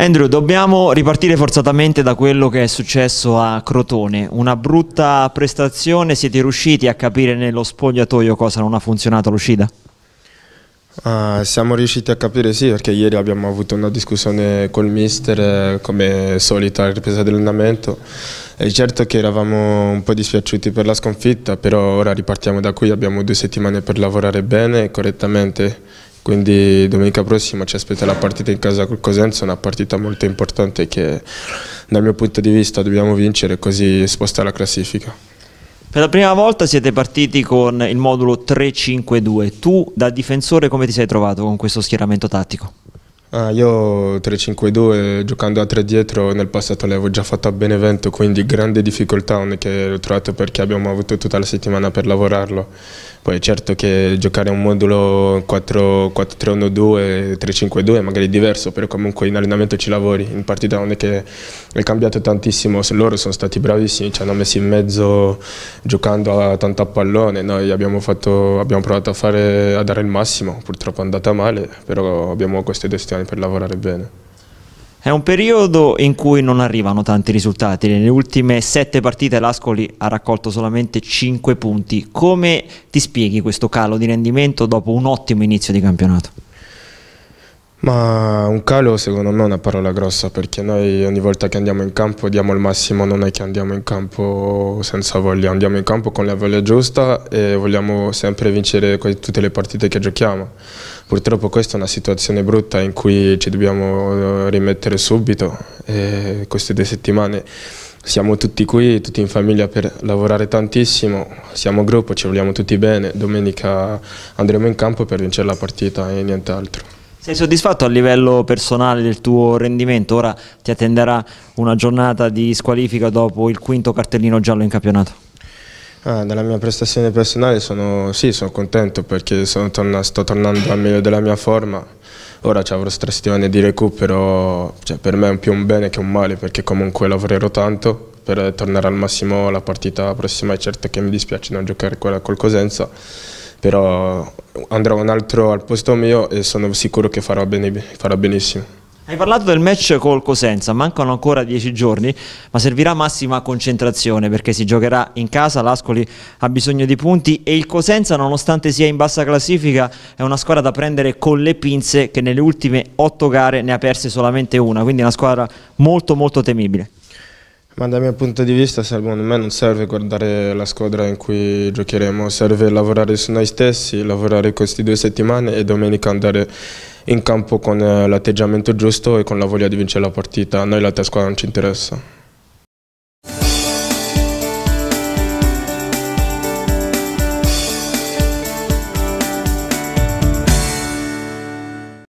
Andrew, dobbiamo ripartire forzatamente da quello che è successo a Crotone. Una brutta prestazione, siete riusciti a capire nello spogliatoio cosa non ha funzionato all'uscita? Uh, ah, siamo riusciti a capire sì, perché ieri abbiamo avuto una discussione col mister, eh, come solito alla ripresa dell'allenamento. E certo che eravamo un po' dispiaciuti per la sconfitta, però ora ripartiamo da qui, abbiamo due settimane per lavorare bene e correttamente quindi domenica prossima ci aspetta la partita in casa col Cosenza, una partita molto importante che dal mio punto di vista dobbiamo vincere così sposta la classifica. Per la prima volta siete partiti con il modulo 3-5-2, tu da difensore come ti sei trovato con questo schieramento tattico? Ah, io 3-5-2 giocando a 3 dietro nel passato l'avevo già fatto a Benevento quindi grande difficoltà che l'ho trovato perché abbiamo avuto tutta la settimana per lavorarlo poi certo che giocare un modulo 4-3-1-2 3-5-2 è magari diverso però comunque in allenamento ci lavori in partita non è che è cambiato tantissimo loro sono stati bravissimi ci hanno messo in mezzo giocando a tanto a pallone noi abbiamo, fatto, abbiamo provato a, fare, a dare il massimo purtroppo è andata male però abbiamo queste due situazioni condizioni per lavorare bene. È un periodo in cui non arrivano tanti risultati. Nelle ultime sette partite l'Ascoli ha raccolto solamente 5 punti. Come ti spieghi questo calo di rendimento dopo un ottimo inizio di campionato? Ma un calo secondo me è una parola grossa perché noi ogni volta che andiamo in campo diamo il massimo, non è che andiamo in campo senza voglia, andiamo in campo con la voglia giusta e vogliamo sempre vincere tutte le partite che giochiamo. Purtroppo questa è una situazione brutta in cui ci dobbiamo eh, rimettere subito e queste due settimane siamo tutti qui, tutti in famiglia per lavorare tantissimo, siamo gruppo, ci vogliamo tutti bene, domenica andremo in campo per vincere la partita e nient'altro. Sei soddisfatto a livello personale del tuo rendimento? Ora ti attenderà una giornata di squalifica dopo il quinto cartellino giallo in campionato. Ah, della mia prestazione personale sono, sì, sono contento perché sono torna, sto tornando al meglio della mia forma. Ora avrò tre settimane di recupero, cioè, per me è più un bene che un male perché comunque lavorerò tanto per tornare al massimo alla partita prossima. È certo che mi dispiace non giocare quella col Cosenza però andrà un altro al posto mio e sono sicuro che farà, bene, farà benissimo. Hai parlato del match col Cosenza, mancano ancora dieci giorni, ma servirà massima concentrazione perché si giocherà in casa, l'Ascoli ha bisogno di punti e il Cosenza nonostante sia in bassa classifica è una squadra da prendere con le pinze che nelle ultime otto gare ne ha perse solamente una, quindi una squadra molto molto temibile. Ma dal mio punto di vista, secondo me, non serve guardare la squadra in cui giocheremo, serve lavorare su noi stessi, lavorare queste due settimane e domenica andare in campo con eh, l'atteggiamento giusto e con la voglia di vincere la partita. A noi la l'altra squadra non ci interessa.